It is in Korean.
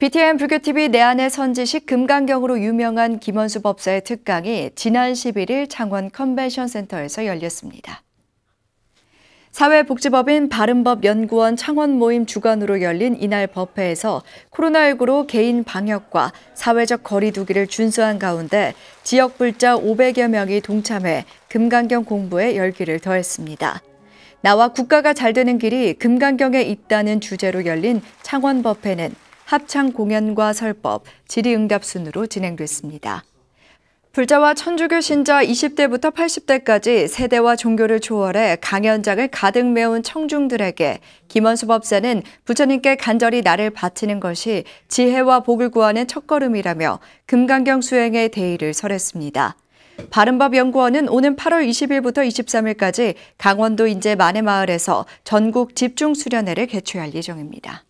BTN 불교TV 내안의 선지식 금강경으로 유명한 김원수 법사의 특강이 지난 11일 창원 컨벤션 센터에서 열렸습니다. 사회복지법인 바른법연구원 창원 모임 주관으로 열린 이날 법회에서 코로나19로 개인 방역과 사회적 거리두기를 준수한 가운데 지역 불자 500여 명이 동참해 금강경 공부에 열기를 더했습니다. 나와 국가가 잘 되는 길이 금강경에 있다는 주제로 열린 창원법회는 합창 공연과 설법, 질의응답 순으로 진행됐습니다. 불자와 천주교 신자 20대부터 80대까지 세대와 종교를 초월해 강연장을 가득 메운 청중들에게 김원수 법사는 부처님께 간절히 나를 바치는 것이 지혜와 복을 구하는 첫걸음이라며 금강경 수행의 대의를 설했습니다. 바른법연구원은 오는 8월 20일부터 23일까지 강원도 인제 만해마을에서 전국 집중 수련회를 개최할 예정입니다.